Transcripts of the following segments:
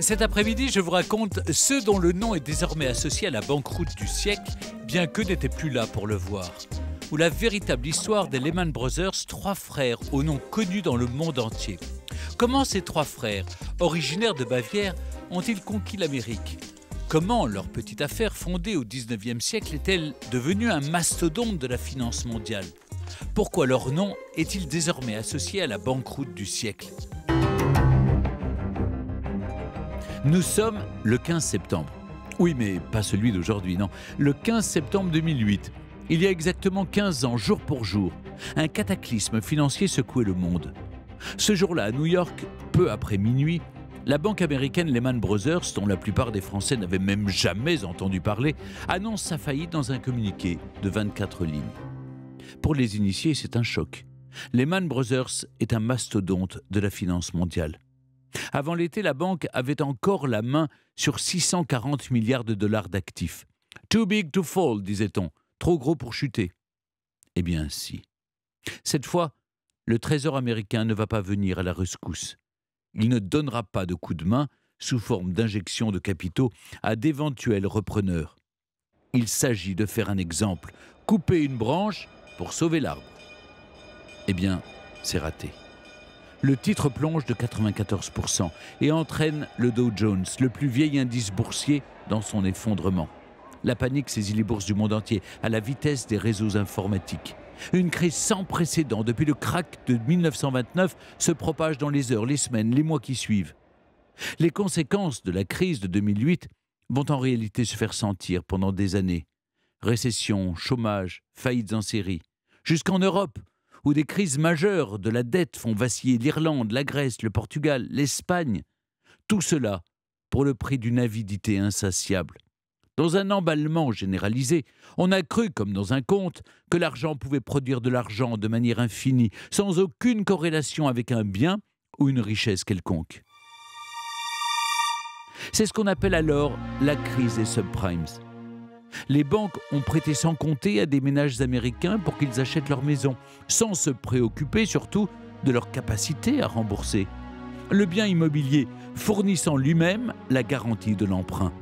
Cet après-midi, je vous raconte ceux dont le nom est désormais associé à la banqueroute du siècle, bien que n'étaient plus là pour le voir. Ou la véritable histoire des Lehman Brothers, trois frères au nom connu dans le monde entier. Comment ces trois frères, originaires de Bavière, ont-ils conquis l'Amérique Comment leur petite affaire fondée au 19e siècle est-elle devenue un mastodonte de la finance mondiale Pourquoi leur nom est-il désormais associé à la banqueroute du siècle Nous sommes le 15 septembre. Oui, mais pas celui d'aujourd'hui, non. Le 15 septembre 2008, il y a exactement 15 ans, jour pour jour, un cataclysme financier secouait le monde. Ce jour-là, à New York, peu après minuit, la banque américaine Lehman Brothers, dont la plupart des Français n'avaient même jamais entendu parler, annonce sa faillite dans un communiqué de 24 lignes. Pour les initiés, c'est un choc. Lehman Brothers est un mastodonte de la finance mondiale. Avant l'été, la banque avait encore la main sur 640 milliards de dollars d'actifs. Too big to fall, disait-on, trop gros pour chuter. Eh bien si. Cette fois, le Trésor américain ne va pas venir à la rescousse. Il ne donnera pas de coup de main, sous forme d'injection de capitaux, à d'éventuels repreneurs. Il s'agit de faire un exemple, couper une branche pour sauver l'arbre. Eh bien, c'est raté le titre plonge de 94% et entraîne le Dow Jones, le plus vieil indice boursier, dans son effondrement. La panique saisit les bourses du monde entier à la vitesse des réseaux informatiques. Une crise sans précédent depuis le crack de 1929 se propage dans les heures, les semaines, les mois qui suivent. Les conséquences de la crise de 2008 vont en réalité se faire sentir pendant des années. Récession, chômage, faillites en série. Jusqu'en Europe, où des crises majeures de la dette font vaciller l'Irlande, la Grèce, le Portugal, l'Espagne. Tout cela pour le prix d'une avidité insatiable. Dans un emballement généralisé, on a cru, comme dans un conte, que l'argent pouvait produire de l'argent de manière infinie, sans aucune corrélation avec un bien ou une richesse quelconque. C'est ce qu'on appelle alors la crise des subprimes. Les banques ont prêté sans compter à des ménages américains pour qu'ils achètent leur maison, sans se préoccuper surtout de leur capacité à rembourser. Le bien immobilier fournissant lui-même la garantie de l'emprunt.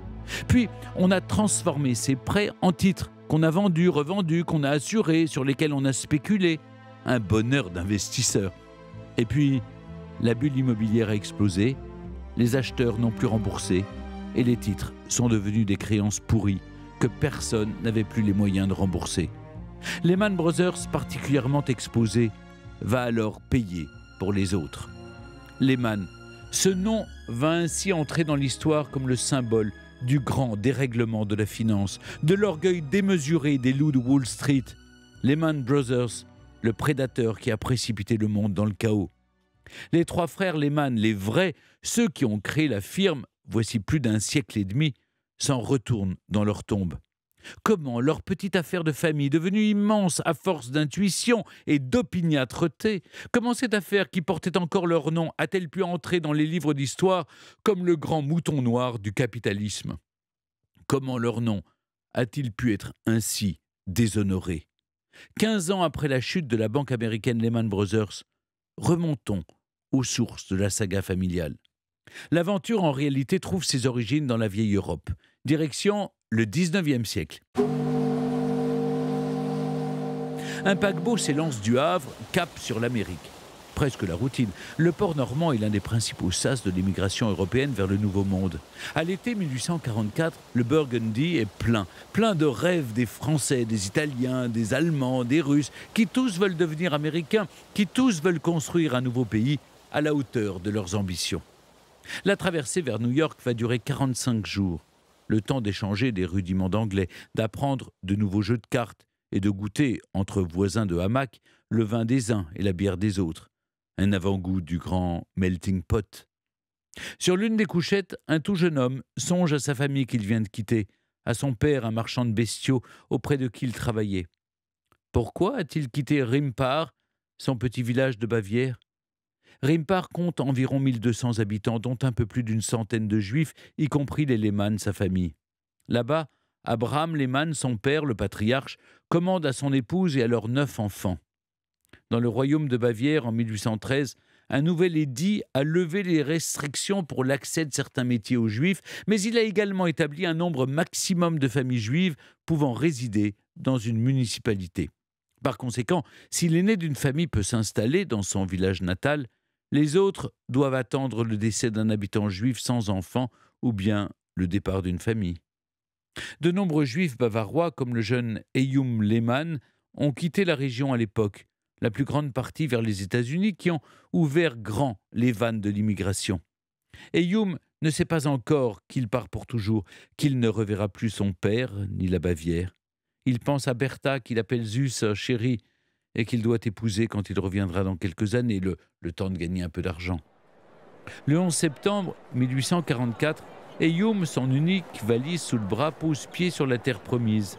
Puis, on a transformé ces prêts en titres qu'on a vendus, revendus, qu'on a assurés, sur lesquels on a spéculé. Un bonheur d'investisseur. Et puis, la bulle immobilière a explosé, les acheteurs n'ont plus remboursé et les titres sont devenus des créances pourries que personne n'avait plus les moyens de rembourser. Lehman Brothers, particulièrement exposé, va alors payer pour les autres. Lehman, ce nom va ainsi entrer dans l'histoire comme le symbole du grand dérèglement de la finance, de l'orgueil démesuré des loups de Wall Street. Lehman Brothers, le prédateur qui a précipité le monde dans le chaos. Les trois frères Lehman, les vrais, ceux qui ont créé la firme, voici plus d'un siècle et demi, s'en retournent dans leur tombe. Comment leur petite affaire de famille, devenue immense à force d'intuition et d'opiniâtreté, comment cette affaire qui portait encore leur nom a-t-elle pu entrer dans les livres d'histoire comme le grand mouton noir du capitalisme Comment leur nom a-t-il pu être ainsi déshonoré Quinze ans après la chute de la banque américaine Lehman Brothers, remontons aux sources de la saga familiale. L'aventure en réalité trouve ses origines dans la vieille Europe. Direction le 19e siècle. Un paquebot s'élance du Havre, cap sur l'Amérique. Presque la routine. Le port normand est l'un des principaux sas de l'immigration européenne vers le Nouveau Monde. À l'été 1844, le Burgundy est plein, plein de rêves des Français, des Italiens, des Allemands, des Russes, qui tous veulent devenir Américains, qui tous veulent construire un nouveau pays à la hauteur de leurs ambitions. La traversée vers New York va durer 45 jours, le temps d'échanger des rudiments d'anglais, d'apprendre de nouveaux jeux de cartes et de goûter, entre voisins de hamac, le vin des uns et la bière des autres. Un avant-goût du grand melting pot. Sur l'une des couchettes, un tout jeune homme songe à sa famille qu'il vient de quitter, à son père, un marchand de bestiaux, auprès de qui il travaillait. Pourquoi a-t-il quitté Rimpar, son petit village de Bavière Rimpar compte environ 1200 habitants, dont un peu plus d'une centaine de juifs, y compris les Lehman, sa famille. Là-bas, Abraham Lehman, son père, le patriarche, commande à son épouse et à leurs neuf enfants. Dans le royaume de Bavière, en 1813, un nouvel édit a levé les restrictions pour l'accès de certains métiers aux juifs, mais il a également établi un nombre maximum de familles juives pouvant résider dans une municipalité. Par conséquent, si l'aîné d'une famille peut s'installer dans son village natal, les autres doivent attendre le décès d'un habitant juif sans enfant ou bien le départ d'une famille. De nombreux juifs bavarois, comme le jeune Eyum Lehmann, ont quitté la région à l'époque, la plus grande partie vers les États-Unis, qui ont ouvert grand les vannes de l'immigration. Eyum ne sait pas encore qu'il part pour toujours, qu'il ne reverra plus son père ni la Bavière. Il pense à Bertha, qu'il appelle Zeus « chérie, et qu'il doit épouser quand il reviendra dans quelques années, le, temps de gagner un peu d'argent. Le 11 septembre 1844, Heyum, son unique valise sous le bras, pose pied sur la terre promise.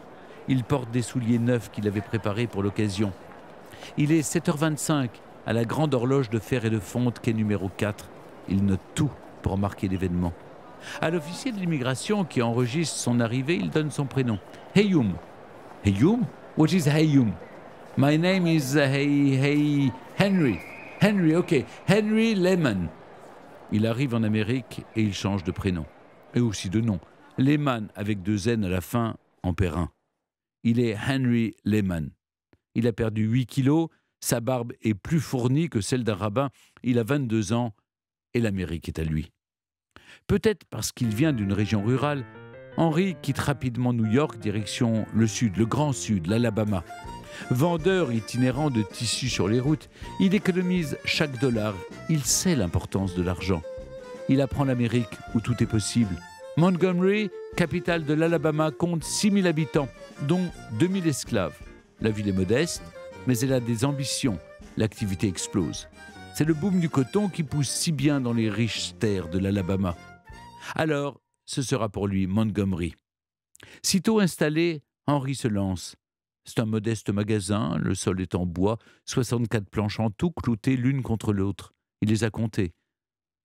Il porte des souliers neufs qu'il avait préparés pour l'occasion. Il est 7h25 à la grande horloge de fer et de fonte quai numéro 4. Il note tout pour marquer l'événement. À l'officier de l'immigration qui enregistre son arrivée, il donne son prénom. Heyoum. Heyoum What is Heyoum My name is uh, hey, hey, Henry. Henry, ok. Henry Lehman. Il arrive en Amérique et il change de prénom. Et aussi de nom. Lehman avec deux N à la fin en périn. Il est Henry Lehman. Il a perdu 8 kilos, sa barbe est plus fournie que celle d'un rabbin, il a 22 ans et l'Amérique est à lui. Peut-être parce qu'il vient d'une région rurale, Henry quitte rapidement New York, direction le sud, le grand sud, l'Alabama. Vendeur itinérant de tissus sur les routes, il économise chaque dollar. Il sait l'importance de l'argent. Il apprend l'Amérique où tout est possible. Montgomery, capitale de l'Alabama, compte 000 habitants, dont 000 esclaves. La ville est modeste, mais elle a des ambitions. L'activité explose. C'est le boom du coton qui pousse si bien dans les riches terres de l'Alabama. Alors, ce sera pour lui Montgomery. Sitôt installé, Henry se lance. C'est un modeste magasin, le sol est en bois, 64 planches en tout, cloutées l'une contre l'autre. Il les a comptées.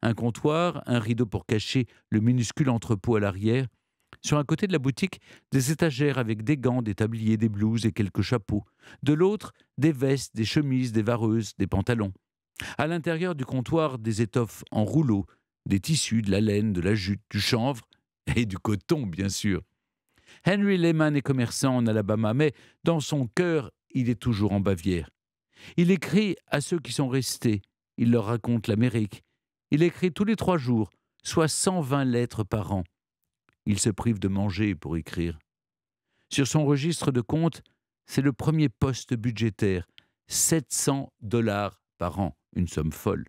Un comptoir, un rideau pour cacher le minuscule entrepôt à l'arrière. Sur un côté de la boutique, des étagères avec des gants, des tabliers, des blouses et quelques chapeaux. De l'autre, des vestes, des chemises, des vareuses, des pantalons. À l'intérieur du comptoir, des étoffes en rouleaux, des tissus, de la laine, de la jute, du chanvre et du coton, bien sûr. Henry Lehman est commerçant en Alabama, mais dans son cœur, il est toujours en Bavière. Il écrit à ceux qui sont restés, il leur raconte l'Amérique. Il écrit tous les trois jours, soit 120 lettres par an. Il se prive de manger pour écrire. Sur son registre de compte, c'est le premier poste budgétaire, 700 dollars par an, une somme folle.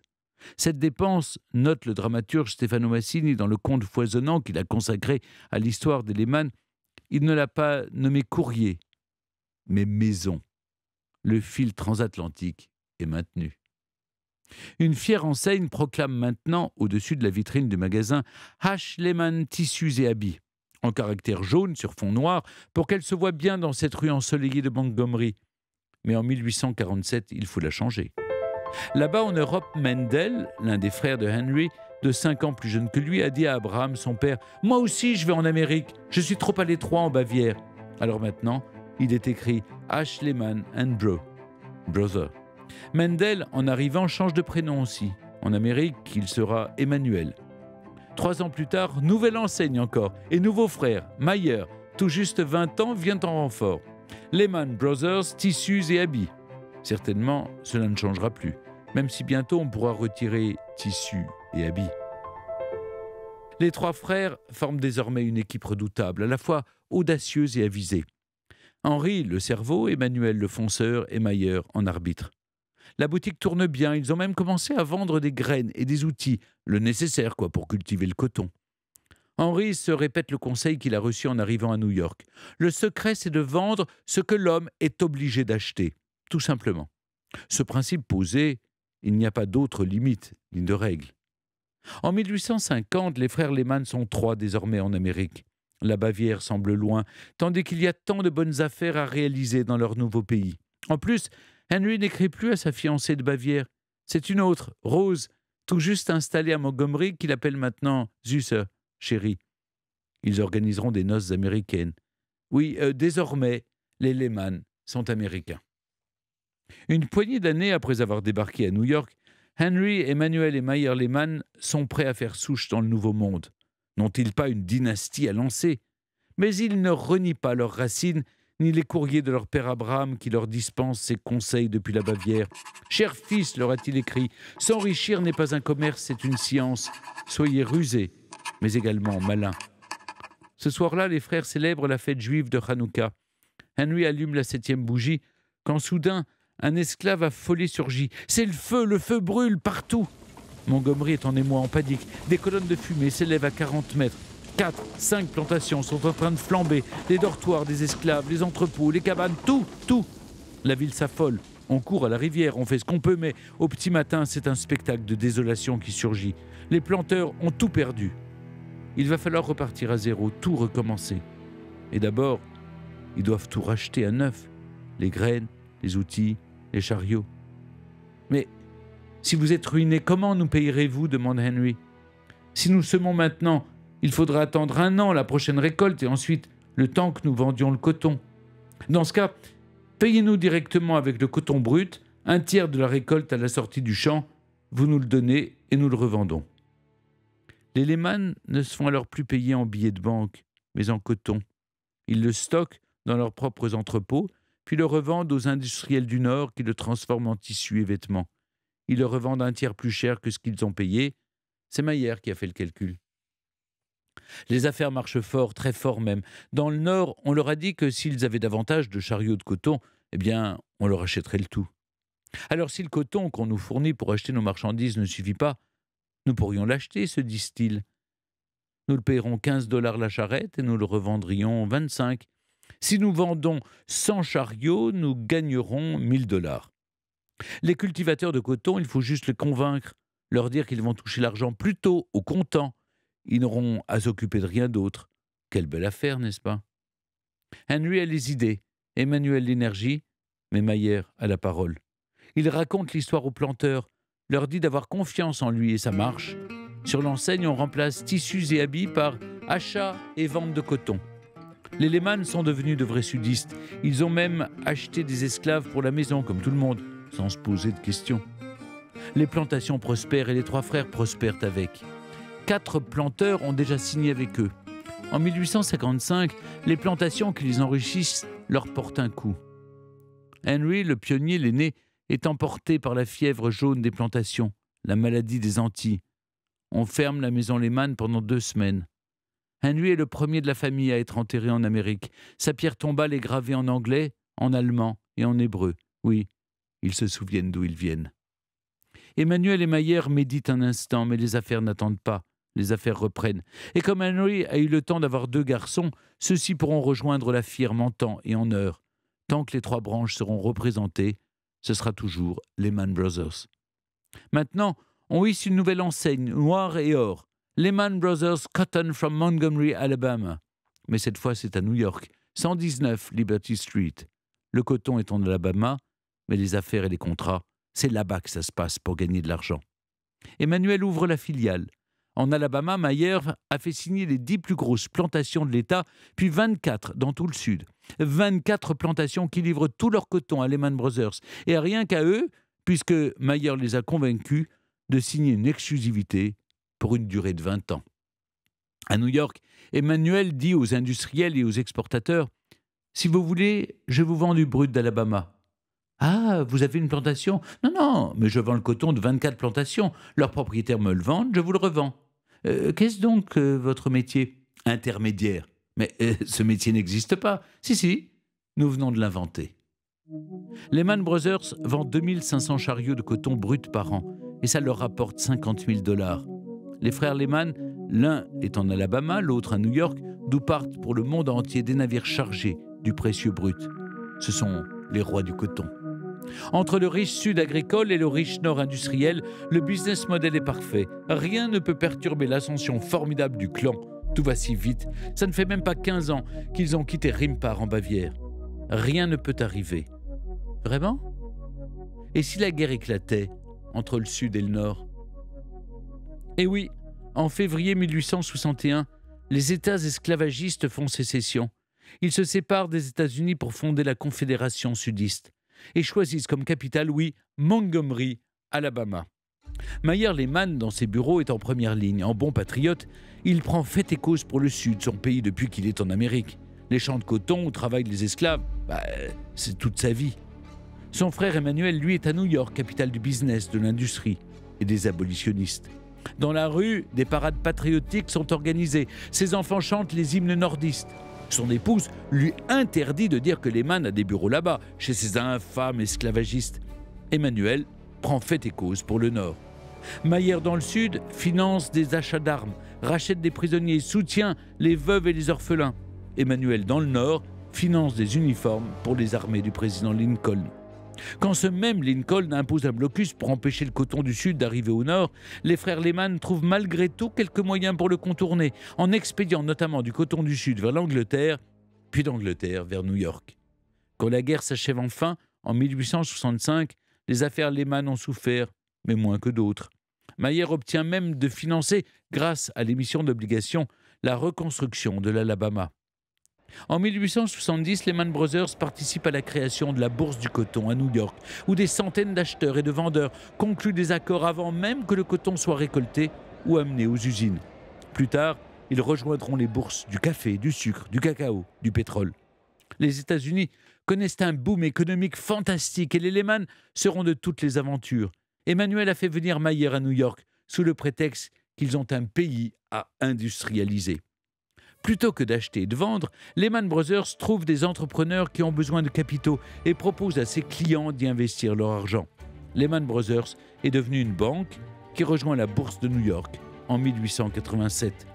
Cette dépense, note le dramaturge Stefano Massini dans le conte foisonnant qu'il a consacré à l'histoire des Lehman, il ne l'a pas nommé courrier, mais maison. Le fil transatlantique est maintenu. Une fière enseigne proclame maintenant au-dessus de la vitrine du magasin H. Lehmann, Tissus et Habits, en caractère jaune sur fond noir, pour qu'elle se voie bien dans cette rue ensoleillée de Montgomery. Mais en 1847, il faut la changer. Là-bas, en Europe, Mendel, l'un des frères de Henry, de 5 ans plus jeune que lui, a dit à Abraham, son père, Moi aussi je vais en Amérique, je suis trop à l'étroit en Bavière. Alors maintenant, il est écrit H. Lehman and Bro, brother. Mendel, en arrivant, change de prénom aussi. En Amérique, il sera Emmanuel. Trois ans plus tard, nouvelle enseigne encore, et nouveau frère, Mayer, tout juste 20 ans, vient en renfort. Lehman Brothers, tissus et habits. Certainement, cela ne changera plus, même si bientôt on pourra retirer tissus et habits. Les trois frères forment désormais une équipe redoutable, à la fois audacieuse et avisée. Henri, le cerveau, Emmanuel, le fonceur, et Mayer, en arbitre. La boutique tourne bien, ils ont même commencé à vendre des graines et des outils, le nécessaire quoi pour cultiver le coton. Henri se répète le conseil qu'il a reçu en arrivant à New York. Le secret, c'est de vendre ce que l'homme est obligé d'acheter, tout simplement. Ce principe posé, il n'y a pas d'autre limite ni de règle. En 1850, les frères Lehmann sont trois désormais en Amérique. La Bavière semble loin, tandis qu'il y a tant de bonnes affaires à réaliser dans leur nouveau pays. En plus, Henry n'écrit plus à sa fiancée de Bavière. C'est une autre, Rose, tout juste installée à Montgomery, qu'il appelle maintenant Zusse, euh, chérie. Ils organiseront des noces américaines. Oui, euh, désormais, les Lehmann sont américains. Une poignée d'années après avoir débarqué à New York, Henry, Emmanuel et Meyer Lehmann sont prêts à faire souche dans le Nouveau Monde. N'ont-ils pas une dynastie à lancer Mais ils ne renient pas leurs racines, ni les courriers de leur père Abraham qui leur dispense ses conseils depuis la Bavière. Cher fils, leur a-t-il écrit, s'enrichir n'est pas un commerce, c'est une science. Soyez rusés, mais également malins. Ce soir-là, les frères célèbrent la fête juive de Hanouka. Henry allume la septième bougie quand soudain un esclave affolé surgit. C'est le feu, le feu brûle partout. Montgomery est en émoi, en panique. Des colonnes de fumée s'élèvent à 40 mètres. Quatre, cinq plantations sont en train de flamber. Les dortoirs des esclaves, les entrepôts, les cabanes, tout, tout. La ville s'affole. On court à la rivière, on fait ce qu'on peut, mais au petit matin, c'est un spectacle de désolation qui surgit. Les planteurs ont tout perdu. Il va falloir repartir à zéro, tout recommencer. Et d'abord, ils doivent tout racheter à neuf. Les graines, les outils, les chariots. Mais si vous êtes ruinés, comment nous payerez-vous demande Henry. Si nous semons maintenant, il faudra attendre un an la prochaine récolte et ensuite le temps que nous vendions le coton. Dans ce cas, payez-nous directement avec le coton brut un tiers de la récolte à la sortie du champ, vous nous le donnez et nous le revendons. Les Lehman ne se font alors plus payer en billets de banque, mais en coton. Ils le stockent dans leurs propres entrepôts puis le revendent aux industriels du Nord qui le transforment en tissus et vêtements. Ils le revendent un tiers plus cher que ce qu'ils ont payé. C'est Maillère qui a fait le calcul. Les affaires marchent fort, très fort même. Dans le Nord, on leur a dit que s'ils avaient davantage de chariots de coton, eh bien, on leur achèterait le tout. Alors si le coton qu'on nous fournit pour acheter nos marchandises ne suffit pas, nous pourrions l'acheter, se disent-ils. Nous le paierons 15 dollars la charrette et nous le revendrions 25, si nous vendons 100 chariots, nous gagnerons 1000 dollars. Les cultivateurs de coton, il faut juste les convaincre, leur dire qu'ils vont toucher l'argent plus tôt au comptant. Ils n'auront à s'occuper de rien d'autre. Quelle belle affaire, n'est-ce pas Henry a les idées, Emmanuel l'énergie, mais Mayer a la parole. Il raconte l'histoire aux planteurs, leur dit d'avoir confiance en lui et sa marche. Sur l'enseigne, on remplace tissus et habits par achat et vente de coton. Les Lehman sont devenus de vrais sudistes. Ils ont même acheté des esclaves pour la maison, comme tout le monde, sans se poser de questions. Les plantations prospèrent et les trois frères prospèrent avec. Quatre planteurs ont déjà signé avec eux. En 1855, les plantations qui les enrichissent leur portent un coup. Henry, le pionnier, l'aîné, est emporté par la fièvre jaune des plantations, la maladie des Antilles. On ferme la maison Lehman pendant deux semaines. Henry est le premier de la famille à être enterré en Amérique. Sa pierre tombale est gravée en anglais, en allemand et en hébreu. Oui, ils se souviennent d'où ils viennent. Emmanuel et Mayer méditent un instant, mais les affaires n'attendent pas. Les affaires reprennent. Et comme Henry a eu le temps d'avoir deux garçons, ceux-ci pourront rejoindre la firme en temps et en heure. Tant que les trois branches seront représentées, ce sera toujours Lehman Brothers. Maintenant, on hisse une nouvelle enseigne, noire et or. Lehman Brothers Cotton from Montgomery, Alabama. Mais cette fois, c'est à New York, 119 Liberty Street. Le coton est en Alabama, mais les affaires et les contrats, c'est là-bas que ça se passe pour gagner de l'argent. Emmanuel ouvre la filiale. En Alabama, Mayer a fait signer les dix plus grosses plantations de l'État, puis 24 dans tout le Sud. 24 plantations qui livrent tout leur coton à Lehman Brothers. Et rien qu'à eux, puisque Mayer les a convaincus de signer une exclusivité pour une durée de 20 ans. À New York, Emmanuel dit aux industriels et aux exportateurs Si vous voulez, je vous vends du brut d'Alabama. Ah, vous avez une plantation Non, non, mais je vends le coton de 24 plantations. Leurs propriétaires me le vendent, je vous le revends. Euh, qu'est-ce donc euh, votre métier Intermédiaire. Mais euh, ce métier n'existe pas. Si, si, nous venons de l'inventer. Lehman Brothers vend 2500 chariots de coton brut par an et ça leur rapporte 50 000 dollars. Les frères Lehman, l'un est en Alabama, l'autre à New York, d'où partent pour le monde entier des navires chargés du précieux brut. Ce sont les rois du coton. Entre le riche sud agricole et le riche nord industriel, le business model est parfait. Rien ne peut perturber l'ascension formidable du clan. Tout va si vite. Ça ne fait même pas 15 ans qu'ils ont quitté Rimpar en Bavière. Rien ne peut arriver. Vraiment Et si la guerre éclatait entre le sud et le nord et eh oui, en février 1861, les États esclavagistes font sécession. Ils se séparent des États-Unis pour fonder la Confédération sudiste et choisissent comme capitale, oui, Montgomery, Alabama. Mayer Lehman, dans ses bureaux, est en première ligne. En bon patriote, il prend fait et cause pour le Sud, son pays depuis qu'il est en Amérique. Les champs de coton où travaillent les esclaves, bah, c'est toute sa vie. Son frère Emmanuel, lui, est à New York, capitale du business, de l'industrie et des abolitionnistes. Dans la rue, des parades patriotiques sont organisées. Ses enfants chantent les hymnes nordistes. Son épouse lui interdit de dire que Lehman a des bureaux là-bas, chez ces infâmes esclavagistes. Emmanuel prend fait et cause pour le Nord. Maillère dans le Sud finance des achats d'armes, rachète des prisonniers, soutient les veuves et les orphelins. Emmanuel dans le Nord finance des uniformes pour les armées du président Lincoln. Quand ce même Lincoln impose un blocus pour empêcher le coton du Sud d'arriver au Nord, les frères Lehman trouvent malgré tout quelques moyens pour le contourner, en expédiant notamment du coton du Sud vers l'Angleterre, puis d'Angleterre vers New York. Quand la guerre s'achève enfin, en 1865, les affaires Lehman ont souffert, mais moins que d'autres. Mayer obtient même de financer, grâce à l'émission d'obligations, la reconstruction de l'Alabama. En 1870, Lehman Brothers participent à la création de la Bourse du coton à New York, où des centaines d'acheteurs et de vendeurs concluent des accords avant même que le coton soit récolté ou amené aux usines. Plus tard, ils rejoindront les bourses du café, du sucre, du cacao, du pétrole. Les États-Unis connaissent un boom économique fantastique et les Lehman seront de toutes les aventures. Emmanuel a fait venir Mayer à New York sous le prétexte qu'ils ont un pays à industrialiser. Plutôt que d'acheter et de vendre, Lehman Brothers trouve des entrepreneurs qui ont besoin de capitaux et propose à ses clients d'y investir leur argent. Lehman Brothers est devenu une banque qui rejoint la bourse de New York en 1887.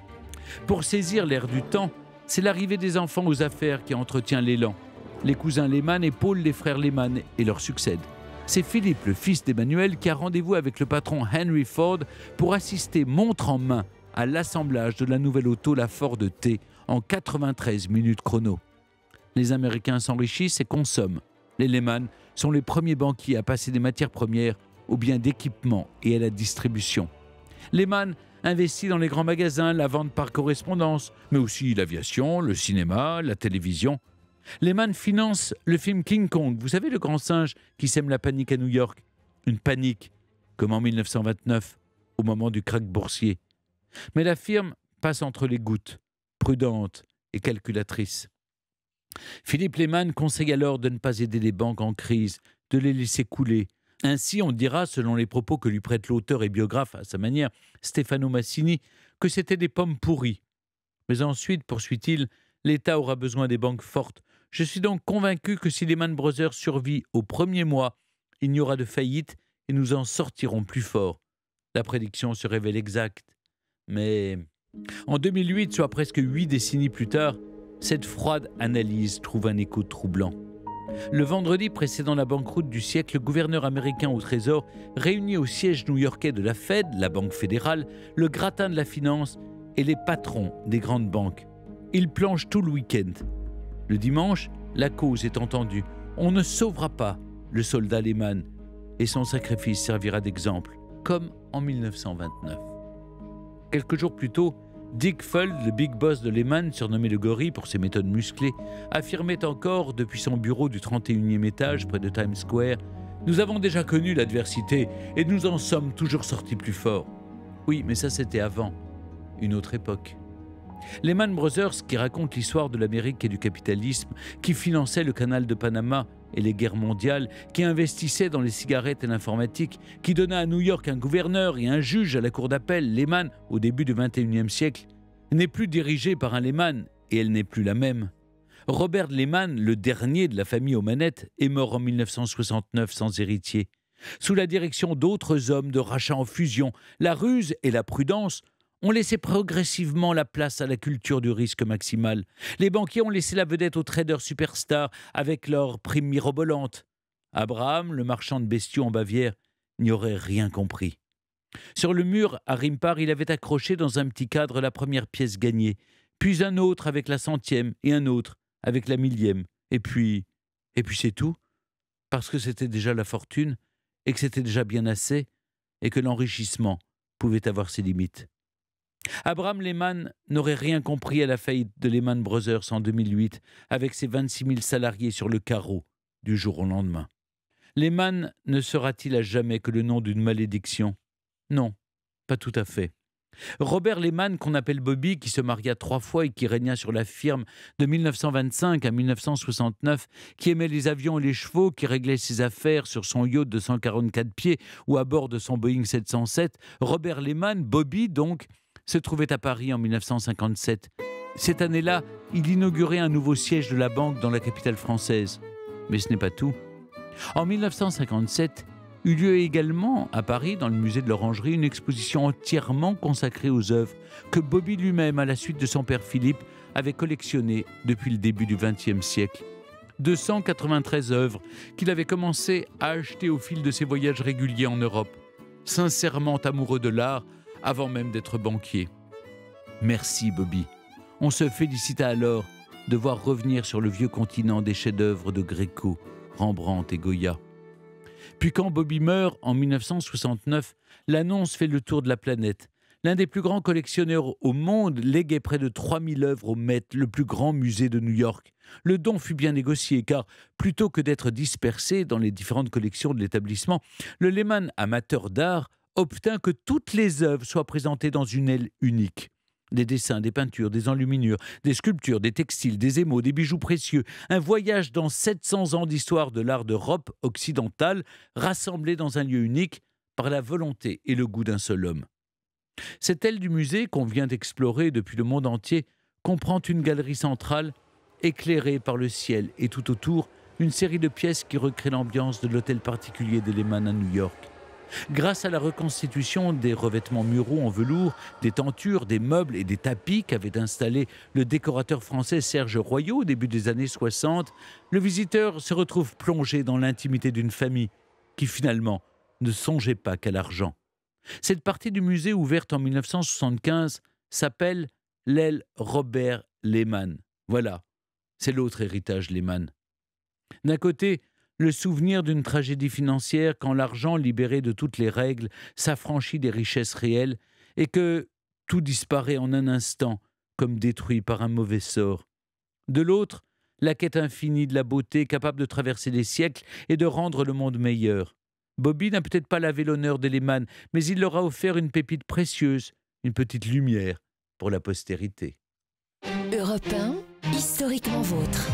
Pour saisir l'ère du temps, c'est l'arrivée des enfants aux affaires qui entretient l'élan. Les cousins Lehman épaulent les frères Lehman et leur succèdent. C'est Philippe, le fils d'Emmanuel, qui a rendez-vous avec le patron Henry Ford pour assister montre en main à l'assemblage de la nouvelle auto, la Ford T, en 93 minutes chrono. Les Américains s'enrichissent et consomment. Les Lehman sont les premiers banquiers à passer des matières premières aux biens d'équipement et à la distribution. Lehman investit dans les grands magasins, la vente par correspondance, mais aussi l'aviation, le cinéma, la télévision. Lehman finance le film King Kong, vous savez le grand singe qui sème la panique à New York. Une panique, comme en 1929, au moment du crack boursier. Mais la firme passe entre les gouttes, prudente et calculatrice. Philippe Lehmann conseille alors de ne pas aider les banques en crise, de les laisser couler. Ainsi, on dira, selon les propos que lui prête l'auteur et biographe à sa manière, Stefano Massini, que c'était des pommes pourries. Mais ensuite, poursuit-il, l'État aura besoin des banques fortes. Je suis donc convaincu que si Lehman Brothers survit au premier mois, il n'y aura de faillite et nous en sortirons plus forts. La prédiction se révèle exacte. Mais en 2008, soit presque huit décennies plus tard, cette froide analyse trouve un écho troublant. Le vendredi précédant la banqueroute du siècle, le gouverneur américain au Trésor réunit au siège new-yorkais de la Fed, la Banque fédérale, le gratin de la finance et les patrons des grandes banques. Il plonge tout le week-end. Le dimanche, la cause est entendue. On ne sauvera pas le soldat Lehman et son sacrifice servira d'exemple, comme en 1929. Quelques jours plus tôt, Dick Fuld, le big boss de Lehman, surnommé le gorille pour ses méthodes musclées, affirmait encore depuis son bureau du 31e étage près de Times Square Nous avons déjà connu l'adversité et nous en sommes toujours sortis plus forts. Oui, mais ça c'était avant, une autre époque. Lehman Brothers, qui raconte l'histoire de l'Amérique et du capitalisme, qui finançait le canal de Panama, et les guerres mondiales, qui investissaient dans les cigarettes et l'informatique, qui donna à New York un gouverneur et un juge à la cour d'appel, Lehman, au début du XXIe siècle, n'est plus dirigée par un Lehman et elle n'est plus la même. Robert Lehman, le dernier de la famille aux manettes, est mort en 1969 sans héritier. Sous la direction d'autres hommes de rachat en fusion, la ruse et la prudence on laissait progressivement la place à la culture du risque maximal. Les banquiers ont laissé la vedette aux traders superstars avec leurs primes mirobolantes. Abraham, le marchand de bestiaux en Bavière, n'y aurait rien compris. Sur le mur, à Rimpar, il avait accroché dans un petit cadre la première pièce gagnée, puis un autre avec la centième, et un autre avec la millième, et puis... Et puis c'est tout, parce que c'était déjà la fortune, et que c'était déjà bien assez, et que l'enrichissement pouvait avoir ses limites. Abraham Lehman n'aurait rien compris à la faillite de Lehman Brothers en 2008, avec ses 26 000 salariés sur le carreau du jour au lendemain. Lehman ne sera-t-il à jamais que le nom d'une malédiction Non, pas tout à fait. Robert Lehman, qu'on appelle Bobby, qui se maria trois fois et qui régna sur la firme de 1925 à 1969, qui aimait les avions et les chevaux, qui réglait ses affaires sur son yacht de 144 pieds ou à bord de son Boeing 707, Robert Lehman, Bobby donc, se trouvait à Paris en 1957. Cette année-là, il inaugurait un nouveau siège de la banque dans la capitale française. Mais ce n'est pas tout. En 1957, eut lieu également à Paris, dans le musée de l'Orangerie, une exposition entièrement consacrée aux œuvres que Bobby lui-même, à la suite de son père Philippe, avait collectionnées depuis le début du XXe siècle. 293 œuvres qu'il avait commencé à acheter au fil de ses voyages réguliers en Europe. Sincèrement amoureux de l'art, avant même d'être banquier. Merci Bobby. On se félicita alors de voir revenir sur le vieux continent des chefs-d'œuvre de Gréco, Rembrandt et Goya. Puis quand Bobby meurt en 1969, l'annonce fait le tour de la planète. L'un des plus grands collectionneurs au monde léguait près de 3000 œuvres au Met, le plus grand musée de New York. Le don fut bien négocié car, plutôt que d'être dispersé dans les différentes collections de l'établissement, le Lehman amateur d'art obtint oh que toutes les œuvres soient présentées dans une aile unique. Des dessins, des peintures, des enluminures, des sculptures, des textiles, des émaux, des bijoux précieux, un voyage dans 700 ans d'histoire de l'art d'Europe occidentale, rassemblé dans un lieu unique par la volonté et le goût d'un seul homme. Cette aile du musée qu'on vient d'explorer depuis le monde entier comprend une galerie centrale éclairée par le ciel et tout autour une série de pièces qui recréent l'ambiance de l'hôtel particulier d'Eleman à New York grâce à la reconstitution des revêtements muraux en velours, des tentures, des meubles et des tapis qu'avait installé le décorateur français Serge Royau au début des années 60, le visiteur se retrouve plongé dans l'intimité d'une famille qui finalement ne songeait pas qu'à l'argent. Cette partie du musée ouverte en 1975 s'appelle l'aile Robert Lehman. Voilà, c'est l'autre héritage Lehman. D'un côté, le souvenir d'une tragédie financière quand l'argent, libéré de toutes les règles, s'affranchit des richesses réelles et que tout disparaît en un instant, comme détruit par un mauvais sort. De l'autre, la quête infinie de la beauté capable de traverser les siècles et de rendre le monde meilleur. Bobby n'a peut-être pas lavé l'honneur d'Eleman, mais il leur a offert une pépite précieuse, une petite lumière pour la postérité. historiquement vôtre.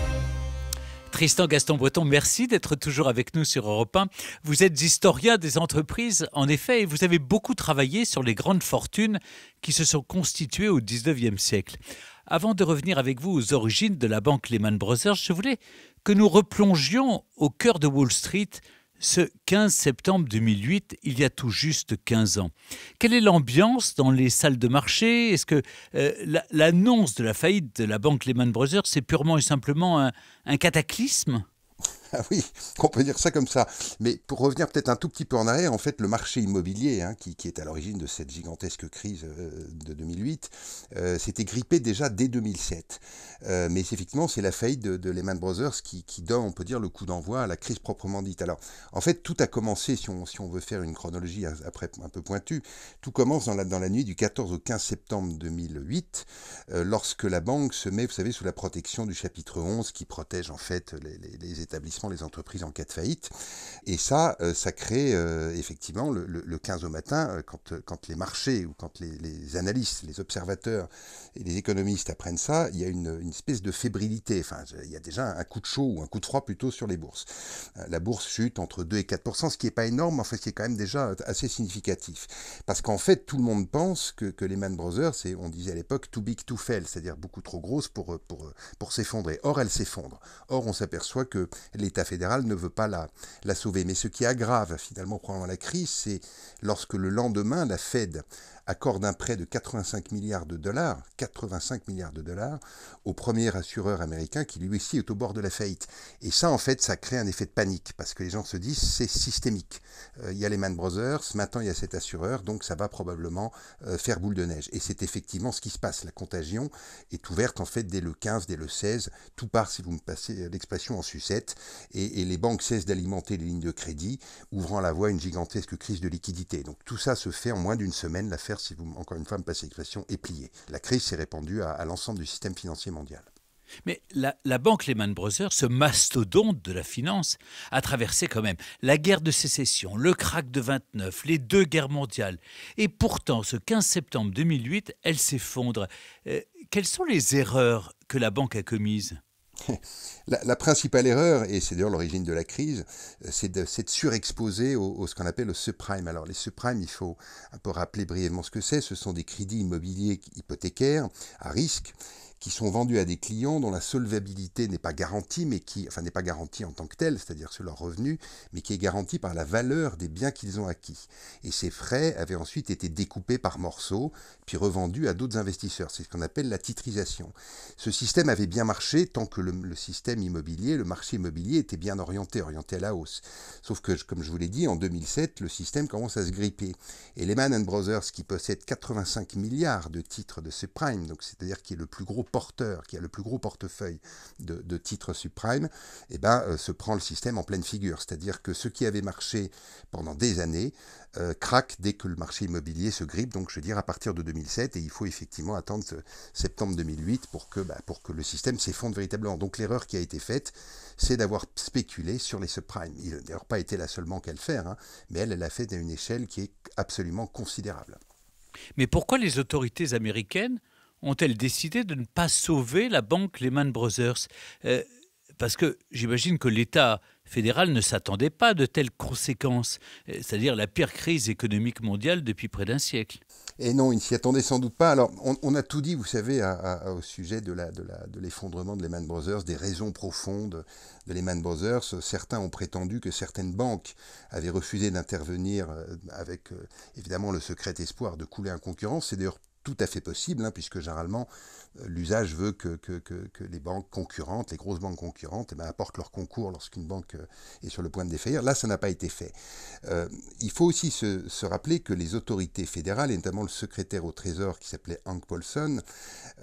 Tristan Gaston Breton, merci d'être toujours avec nous sur Europe 1. Vous êtes historien des entreprises, en effet, et vous avez beaucoup travaillé sur les grandes fortunes qui se sont constituées au 19e siècle. Avant de revenir avec vous aux origines de la banque Lehman Brothers, je voulais que nous replongions au cœur de Wall Street, ce 15 septembre 2008, il y a tout juste 15 ans. Quelle est l'ambiance dans les salles de marché Est-ce que euh, l'annonce de la faillite de la banque Lehman Brothers, c'est purement et simplement un cataclysme Ah oui, on peut dire ça comme ça. Mais pour revenir peut-être un tout petit peu en arrière, en fait, le marché immobilier, hein, qui, est à l'origine de cette gigantesque crise euh, de 2008, euh, s'était grippé déjà dès 2007. Euh, mais effectivement, c'est la faillite de, Lehman Brothers qui, donne, on peut dire, le coup d'envoi à la crise proprement dite. Alors, en fait, tout a commencé, si on, veut faire une chronologie après un peu pointue, tout commence dans la, nuit du 14 au 15 septembre 2008, lorsque la banque se met, vous savez, sous la protection du chapitre 11 qui protège en fait les établissements les entreprises en cas de faillite. Et ça, euh, ça crée euh, effectivement le, 15 au matin, euh, quand, quand les marchés ou quand les, analystes, les observateurs et les économistes apprennent ça, il y a une, espèce de fébrilité. Enfin, il y a déjà un coup de chaud ou un coup de froid plutôt sur les bourses. La bourse chute entre 2 et 4 ce qui n'est pas énorme, mais fait ce qui est quand même déjà assez significatif. Parce qu'en fait, tout le monde pense que, les Man Brothers, c'est, on disait à l'époque, too big to fail, c'est-à-dire beaucoup trop grosse pour, pour, pour s'effondrer. Or, elle s'effondre. Or, on s'aperçoit que les l'État fédéral ne veut pas la, la sauver. Mais ce qui aggrave finalement probablement la crise, c'est lorsque le lendemain, la Fed accorde un prêt de 85 milliards de dollars, 85 milliards de dollars, au premier assureur américain qui lui aussi est au bord de la faillite. Et ça, en fait, ça crée un effet de panique parce que les gens se disent c'est systémique. Euh, il y a les Man Brothers, maintenant il y a cet assureur, donc ça va probablement euh, faire boule de neige. Et c'est effectivement ce qui se passe. La contagion est ouverte en fait dès le 15, dès le 16. Tout part, si vous me passez l'expression, en sucette. Et, et les banques cessent d'alimenter les lignes de crédit, ouvrant la voie à une gigantesque crise de liquidité. Donc tout ça se fait en moins d'une semaine. L'affaire si vous, encore une fois, me passez l'expression, est pliée. La crise s'est répandue à, l'ensemble du système financier mondial. Mais la, banque Lehman Brothers, ce mastodonte de la finance, a traversé quand même la guerre de sécession, le krach de 29, les deux guerres mondiales. Et pourtant, ce 15 septembre 2008, elle s'effondre. Euh, quelles sont les erreurs que la banque a commises La, principale erreur, et c'est d'ailleurs l'origine de la crise, euh, c'est de, s'être surexposer au, ce qu'on appelle le subprime. Alors les subprimes, il faut un peu rappeler brièvement ce que c'est. Ce sont des crédits immobiliers hypothécaires à risque qui sont vendus à des clients dont la solvabilité n'est pas garantie, mais qui, enfin n'est pas garantie en tant que telle, c'est-à-dire sur leurs revenus, mais qui est garantie par la valeur des biens qu'ils ont acquis. Et ces frais avaient ensuite été découpés par morceaux, puis revendus à d'autres investisseurs. C'est ce qu'on appelle la titrisation. Ce système avait bien marché tant que le, système immobilier, le marché immobilier était bien orienté, orienté à la hausse. Sauf que, comme je vous l'ai dit, en 2007, le système commence à se gripper. Et Lehman Brothers, qui possède 85 milliards de titres de subprime, donc c'est-à-dire qui est le plus gros porteur, qui a le plus gros portefeuille de, titres subprime, eh ben, euh, se prend le système en pleine figure. C'est-à-dire que ce qui avait marché pendant des années euh, craque dès que le marché immobilier se grippe, donc je veux dire à partir de 2007, et il faut effectivement attendre septembre 2008 pour que, bah, pour que le système s'effondre véritablement. Donc l'erreur qui a été faite, c'est d'avoir spéculé sur les subprimes. Il n'a d'ailleurs pas été la seule banque à le faire, hein, mais elle, elle l'a fait à une échelle qui est absolument considérable. Mais pourquoi les autorités américaines ont-elles décidé de ne pas sauver la banque Lehman Brothers euh, Parce que j'imagine que l'État fédéral ne s'attendait pas de telles conséquences, euh, c'est-à-dire la pire crise économique mondiale depuis près d'un siècle. Et eh non, il ne s'y attendait sans doute pas. Alors, on, a tout dit, vous savez, au sujet de, la, de l'effondrement de Lehman Brothers, des raisons profondes de Lehman Brothers. Certains ont prétendu que certaines banques avaient refusé d'intervenir euh, avec, évidemment, le secret espoir de couler un concurrent. C'est d'ailleurs tout à fait possible, hein, puisque généralement euh, l'usage veut que, les banques concurrentes, les grosses banques concurrentes, eh ben, apportent leur concours lorsqu'une banque euh, est sur le point de défaillir. Là, ça n'a pas été fait. Euh, il faut aussi se, rappeler que les autorités fédérales, et notamment le secrétaire au Trésor qui s'appelait Hank Paulson,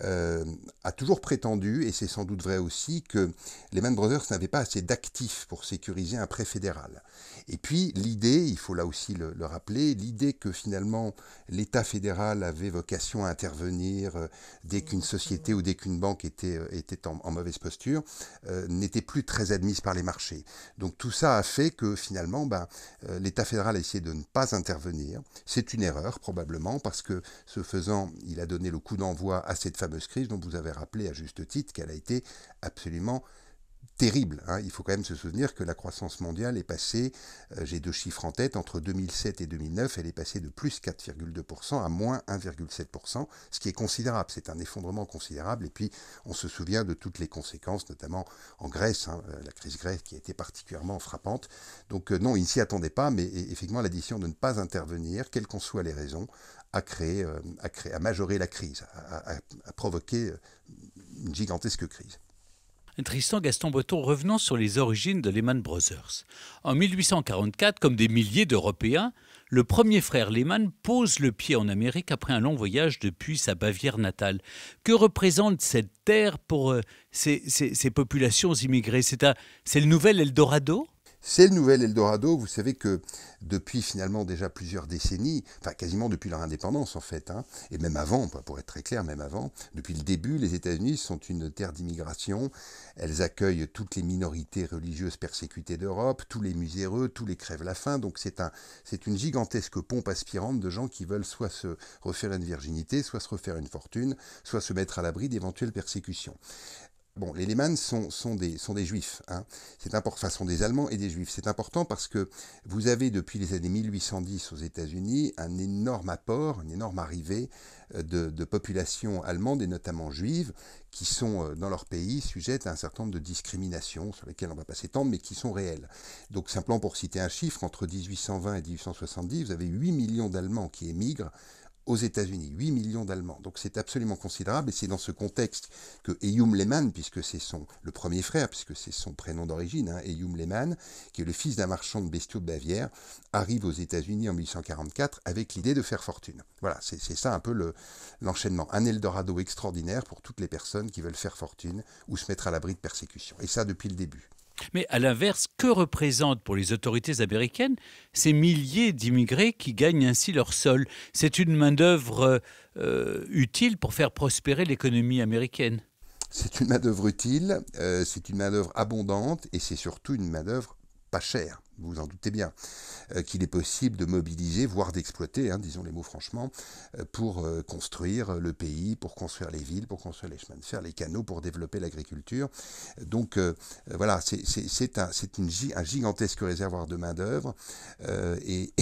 a toujours prétendu, et c'est sans doute vrai aussi, que les Man Brothers n'avaient pas assez d'actifs pour sécuriser un prêt fédéral. Et puis l'idée, il faut là aussi le rappeler, l'idée que finalement l'État fédéral avait vocation à intervenir euh, dès qu'une société ou dès qu'une banque était, euh, était en, mauvaise posture, euh, n'était plus très admise par les marchés. Donc tout ça a fait que finalement, ben, l'État fédéral a essayé de ne pas intervenir. C'est une erreur probablement parce que ce faisant, il a donné le coup d'envoi à cette fameuse crise dont vous avez rappelé à juste titre qu'elle a été absolument terrible. Hein. Il faut quand même se souvenir que la croissance mondiale est passée, euh, j'ai deux chiffres en tête, entre 2007 et 2009, elle est passée de plus 4,2% à moins 1,7%, ce qui est considérable. C'est un effondrement considérable. Et puis, on se souvient de toutes les conséquences, notamment en Grèce, hein, euh, la crise grecque qui a été particulièrement frappante. Donc, euh, non, il ne s'y attendait pas, mais effectivement, l'addition de ne pas intervenir, quelles qu'en soient les raisons, a créé, a créé, a majoré la crise, a provoqué une gigantesque crise. Tristan Gaston Breton, revenant sur les origines de Lehman Brothers. En 1844, comme des milliers d'Européens, le premier frère Lehman pose le pied en Amérique après un long voyage depuis sa Bavière natale. Que représente cette terre pour euh, ces, ces, populations immigrées C'est le nouvel Eldorado c'est le nouvel Eldorado. Vous savez que depuis finalement déjà plusieurs décennies, enfin quasiment depuis leur indépendance en fait, hein, et même avant, pour être très clair, même avant, depuis le début, les États-Unis sont une terre d'immigration. Elles accueillent toutes les minorités religieuses persécutées d'Europe, tous les miséreux, tous les crèves la faim. Donc c'est un, c'est une gigantesque pompe aspirante de gens qui veulent soit se refaire une virginité, soit se refaire une fortune, soit se mettre à l'abri d'éventuelles persécutions. Bon, les Lehmann sont, des, sont des juifs, hein. c'est des Allemands et des juifs. C'est important parce que vous avez depuis les années 1810 aux États-Unis un énorme apport, une énorme arrivée euh, de, populations allemandes et notamment juives qui sont euh, dans leur pays sujettes à un certain nombre de discriminations sur lesquelles on va pas s'étendre mais qui sont réelles. Donc simplement pour citer un chiffre, entre 1820 et 1870, vous avez 8 millions d'Allemands qui émigrent aux États-Unis, 8 millions d'Allemands. Donc c'est absolument considérable et c'est dans ce contexte que Eyum Lehmann, puisque c'est son le premier frère, puisque c'est son prénom d'origine, hein, Eyum Lehmann, qui est le fils d'un marchand de bestiaux de Bavière, arrive aux États-Unis en 1844 avec l'idée de faire fortune. Voilà, c'est ça un peu l'enchaînement. un Eldorado extraordinaire pour toutes les personnes qui veulent faire fortune ou se mettre à l'abri de persécution. Et ça depuis le début. Mais à l'inverse, que représentent pour les autorités américaines ces milliers d'immigrés qui gagnent ainsi leur sol C'est une main-d'œuvre euh, utile pour faire prospérer l'économie américaine. C'est une main-d'œuvre utile, euh, c'est une main-d'œuvre abondante et c'est surtout une main-d'œuvre pas chère vous vous en doutez bien, euh, qu'il est possible de mobiliser, voire d'exploiter, hein, disons les mots franchement, euh, pour euh, construire le pays, pour construire les villes, pour construire les chemins de fer, les canaux, pour développer l'agriculture. Donc voilà, c'est un, une gigantesque réservoir de main-d'œuvre. et,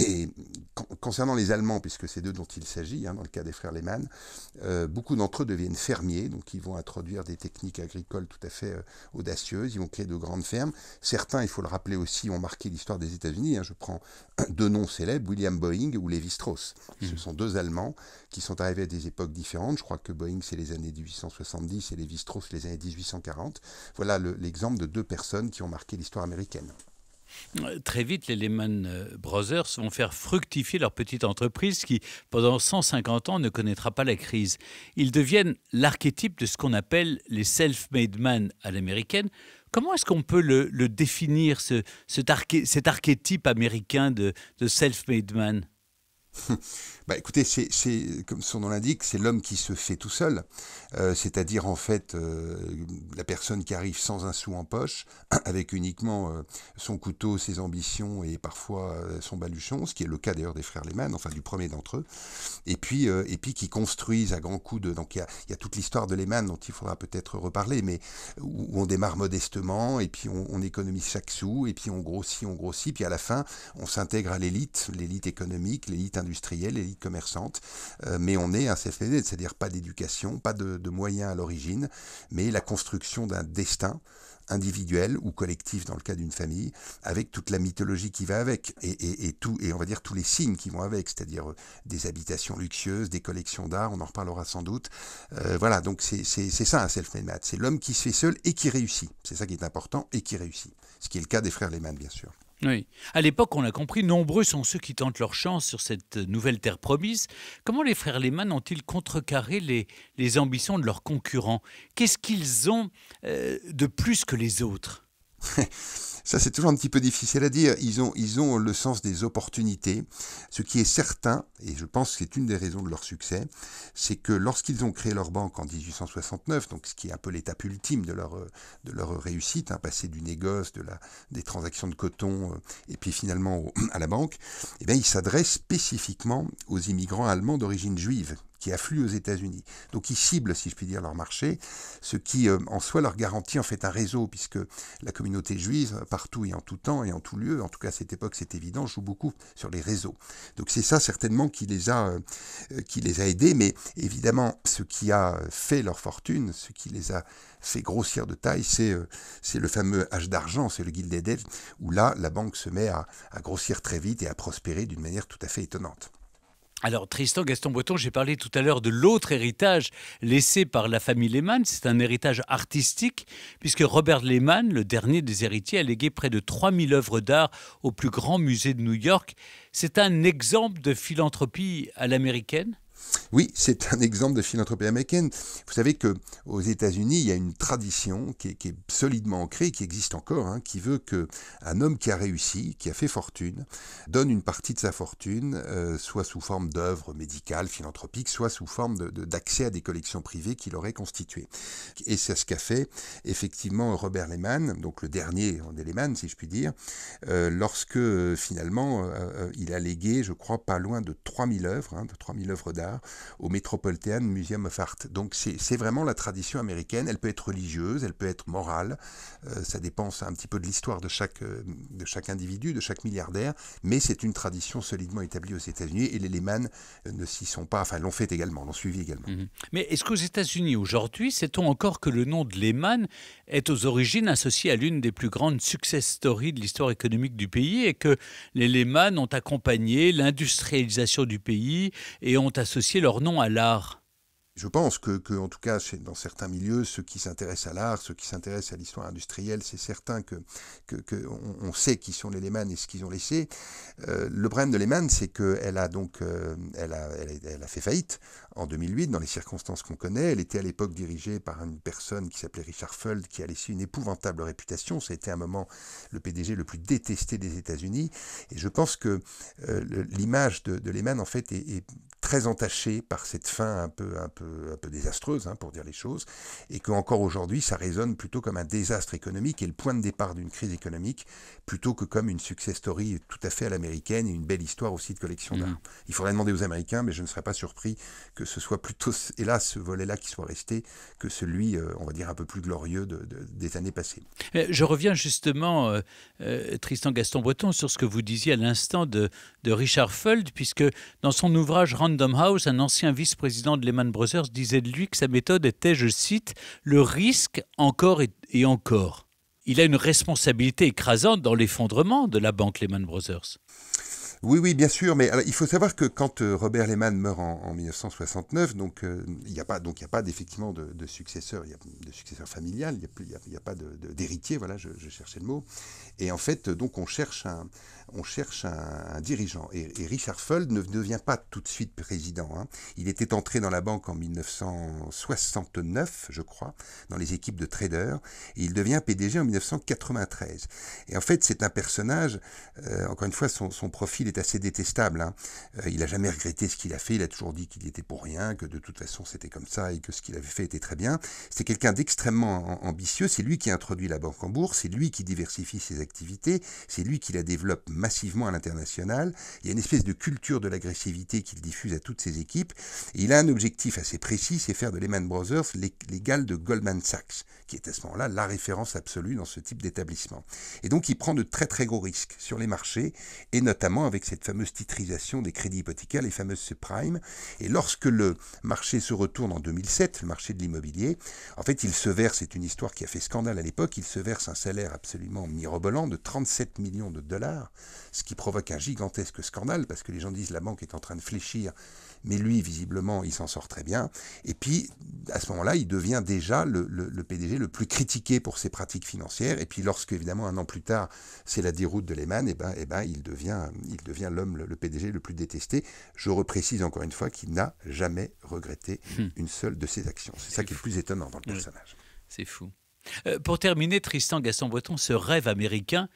concernant les Allemands, puisque c'est d'eux dont il s'agit, hein, dans le cas des frères Lehmann, beaucoup d'entre eux deviennent fermiers, donc ils vont introduire des techniques agricoles tout à fait audacieuses, ils vont créer de grandes fermes. Certains, il faut le rappeler aussi, ont marqué l'histoire des États-Unis. Hein, je prends deux noms célèbres, William Boeing ou lévi Strauss. Mhm. Ce sont deux Allemands qui sont arrivés à des époques différentes. Je crois que Boeing, c'est les années 1870 et Levi Strauss, les années 1840. Voilà l'exemple de deux personnes qui ont marqué l'histoire américaine. Euh, très vite, les Lehman euh, Brothers vont faire fructifier leur petite entreprise qui, pendant 150 ans, ne connaîtra pas la crise. Ils deviennent l'archétype de ce qu'on appelle les self-made men à l'américaine, Comment est-ce qu'on peut le, définir, ce, cet, archétype américain de self-made man Bah, écoutez, c'est, comme son nom l'indique, c'est l'homme qui se fait tout seul, euh, c'est-à-dire en fait euh, la personne qui arrive sans un sou en poche, avec uniquement euh, son couteau, ses ambitions et parfois son baluchon, ce qui est le cas d'ailleurs des frères Lehman, enfin du premier d'entre eux, et puis, et puis qui construisent à grands coups de... Donc il y a, toute l'histoire de Lehman dont il faudra peut-être reparler, mais où, on démarre modestement, et puis on, on économise chaque sou, et puis on grossit, on grossit, puis à la fin, on s'intègre à l'élite, l'élite économique, l'élite industrielle, l'élite commerçante, euh, mais on est un self-made made c'est-à-dire pas d'éducation, pas de, moyens à l'origine, mais la construction d'un destin individuel ou collectif dans le cas d'une famille, avec toute la mythologie qui va avec et, tout et on va dire tous les signes qui vont avec, c'est-à-dire euh, des habitations luxueuses, des collections d'art, on en reparlera sans doute. Euh, voilà, donc c'est ça un self-made c'est l'homme qui se fait seul et qui réussit. C'est ça qui est important et qui réussit, ce qui est le cas des frères Lehman bien sûr. Oui. À l'époque, on l'a compris, nombreux sont ceux qui tentent leur chance sur cette nouvelle terre promise. Comment les frères Lehman ont-ils contrecarré les, ambitions de leurs concurrents Qu'est-ce qu'ils ont euh, de plus que les autres Ça, c'est toujours un petit peu difficile à dire. Ils ont, ils ont le sens des opportunités. Ce qui est certain, et je pense que c'est une des raisons de leur succès, c'est que lorsqu'ils ont créé leur banque en 1869, donc ce qui est un peu l'étape ultime de leur, de leur réussite, hein, passer du négoce, de la, des transactions de coton, euh, et puis finalement à la banque, eh ils s'adressent spécifiquement aux immigrants allemands d'origine juive, qui affluent aux États-Unis. Donc ils ciblent, si je puis dire, leur marché, ce qui euh, en soi leur garantit en fait un réseau, puisque la communauté juive, partout et en tout temps et en tout lieu, en tout cas à cette époque c'est évident, joue beaucoup sur les réseaux. Donc c'est ça certainement qui les a, euh, qui les a aidés, mais évidemment ce qui a fait leur fortune, ce qui les a fait grossir de taille, c'est euh, c'est le fameux âge d'argent, c'est le Guild des où là la banque se met à grossir très vite et à prospérer d'une manière tout à fait étonnante. Alors Tristan Gaston Breton, j'ai parlé tout à l'heure de l'autre héritage laissé par la famille Lehman. C'est un héritage artistique puisque Robert Lehman, le dernier des héritiers, a légué près de 3000 œuvres d'art au plus grand musée de New York. C'est un exemple de philanthropie à l'américaine oui, c'est un exemple de philanthropie américaine. Vous savez que aux États-Unis, il y a une tradition qui est, solidement ancrée, qui existe encore, hein, qui veut que un homme qui a réussi, qui a fait fortune, donne une partie de sa fortune, euh, soit sous forme d'œuvres médicales, philanthropiques, soit sous forme d'accès à des collections privées qu'il aurait constituées. Et c'est ce qu'a fait effectivement Robert Lehman, donc le dernier des Lehman, si je puis dire, euh, lorsque euh, finalement il a légué, je crois, pas loin de 3000 œuvres, hein, de 3000 œuvres d'art Hein, au Metropolitan Museum of Art. Donc c'est vraiment la tradition américaine. Elle peut être religieuse, elle peut être morale. Euh, ça dépend un petit peu de l'histoire de chaque, euh, de chaque individu, de chaque milliardaire. Mais c'est une tradition solidement établie aux États-Unis et les Lehman euh, ne s'y sont pas, enfin l'ont fait également, l'ont suivi également. Mhm. Mais est-ce qu'aux États-Unis aujourd'hui, sait-on encore que le nom de Lehman est aux origines associé à l'une des plus grandes success stories de l'histoire économique du pays et que les Lehman ont accompagné l'industrialisation du pays et ont associé associer leur nom à l'art je pense que, en tout cas, dans certains milieux, ceux qui s'intéressent à l'art, ceux qui s'intéressent à l'histoire industrielle, c'est certain que, que, on, sait qui sont les Lehman et ce qu'ils ont laissé. Euh, le problème de Lehman, c'est qu'elle a donc, euh, elle, a, elle, a fait faillite en 2008 dans les circonstances qu'on connaît. Elle était à l'époque dirigée par une personne qui s'appelait Richard Fuld, qui a laissé une épouvantable réputation. Ça a été un moment le PDG le plus détesté des États-Unis. Et je pense que euh, l'image de, de, Lehman, en fait, est, est, très entachée par cette fin un peu, un peu un peu désastreuse, hein, pour dire les choses, et qu'encore aujourd'hui, ça résonne plutôt comme un désastre économique et le point de départ d'une crise économique, plutôt que comme une success story tout à fait à l'américaine et une belle histoire aussi de collection mm. d'art. Il faudrait demander aux Américains, mais je ne serais pas surpris que ce soit plutôt, hélas, ce volet-là qui soit resté que celui, euh, on va dire, un peu plus glorieux des années passées. Je reviens justement, euh, euh, Tristan Gaston-Breton, sur ce que vous disiez à l'instant de, de Richard Feld puisque dans son ouvrage Random House, un ancien vice-président de Lehman Brothers, disait de lui que sa méthode était, je cite, le risque encore et encore. Il a une responsabilité écrasante dans l'effondrement de la banque Lehman Brothers. Oui, oui, bien sûr, mais il faut savoir que quand euh, Robert Lehman meurt en, 1969, donc euh, il n'y a pas, donc il a pas effectivement de, de, successeur, y a, de successeur familial, il n'y a, pas d'héritier, voilà, je, cherchais le mot. Et en fait, donc on cherche un, on cherche un, dirigeant. Et, Richard Fuld ne devient pas tout de suite président. Hein. Il était entré dans la banque en 1969, je crois, dans les équipes de traders, et il devient PDG en 1993. Et en fait, c'est un personnage. Euh, encore une fois, son, son profil assez détestable. Hein. Euh, il n'a jamais regretté ce qu'il a fait, il a toujours dit qu'il était pour rien, que de toute façon c'était comme ça et que ce qu'il avait fait était très bien. C'est quelqu'un d'extrêmement ambitieux, c'est lui qui a introduit la banque en bourse, c'est lui qui diversifie ses activités, c'est lui qui la développe massivement à l'international. Il y a une espèce de culture de l'agressivité qu'il diffuse à toutes ses équipes. il a un objectif assez précis, c'est faire de Lehman Brothers l'égal de Goldman Sachs, qui est à ce moment-là la référence absolue dans ce type d'établissement. Et donc il prend de très très gros risques sur les marchés et notamment avec cette fameuse titrisation des crédits hypothécaires, les fameuses subprimes. Et lorsque le marché se retourne en 2007, le marché de l'immobilier, en fait, il se verse, c'est une histoire qui a fait scandale à l'époque, il se verse un salaire absolument mirobolant de 37 millions de dollars, ce qui provoque un gigantesque scandale parce que les gens disent la banque est en train de fléchir mais lui, visiblement, il s'en sort très bien. Et puis, à ce moment-là, il devient déjà le, PDG le plus critiqué pour ses pratiques financières. Et puis, lorsque, évidemment, un an plus tard, c'est la déroute de Lehman, et eh ben, et eh ben, il devient, il devient l'homme, le, PDG le plus détesté. Je reprécise encore une fois qu'il n'a jamais regretté hmm. une seule de ses actions. C'est ça qui est le plus étonnant dans le personnage. C'est fou. Euh, pour terminer, Tristan Gaston-Breton, ce rêve américain,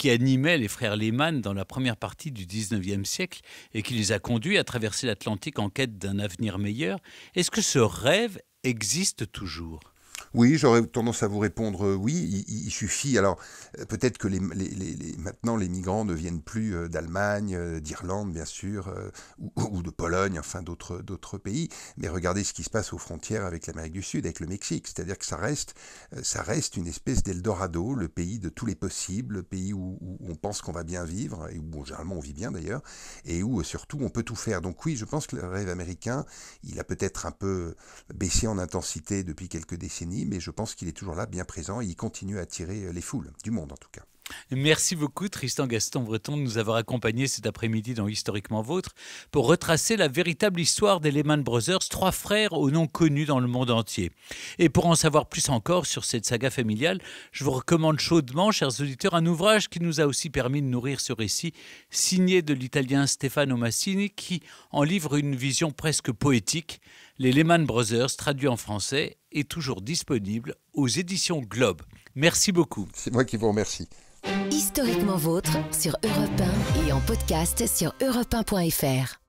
qui animait les frères Lehman dans la première partie du 19e siècle et qui les a conduits à traverser l'Atlantique en quête d'un avenir meilleur. Est-ce que ce rêve existe toujours oui, j'aurais tendance à vous répondre euh, oui. Il, suffit. Alors, euh, peut-être que les, les, maintenant, les migrants ne viennent plus euh, d'Allemagne, d'Irlande, bien sûr, ou, de Pologne, enfin d'autres pays. Mais regardez ce qui se passe aux frontières avec l'Amérique du Sud, avec le Mexique. C'est-à-dire que ça reste, ça reste une espèce d'Eldorado, le pays de tous les possibles, le pays où, on pense qu'on va bien vivre, et où généralement on vit bien d'ailleurs, et où surtout on peut tout faire. Donc, oui, je pense que le rêve américain, il a peut-être un peu baissé en intensité depuis quelques décennies mais je pense qu'il est toujours là, bien présent, et il continue à attirer euh, les foules, du monde en tout cas. Merci beaucoup Tristan Gaston Breton de nous avoir accompagnés cet après-midi dans Historiquement Vôtre pour retracer la véritable histoire des Lehman Brothers, trois frères aux noms connus dans le monde entier. Et pour en savoir plus encore sur cette saga familiale, je vous recommande chaudement, chers auditeurs, un ouvrage qui nous a aussi permis de nourrir ce récit, signé de l'italien Stefano Massini qui en livre une vision presque poétique les Lehman Brothers, traduit en français, est toujours disponible aux éditions Globe. Merci beaucoup. C'est moi qui vous remercie. Historiquement vôtre sur Europe 1 et en podcast sur europe1.fr.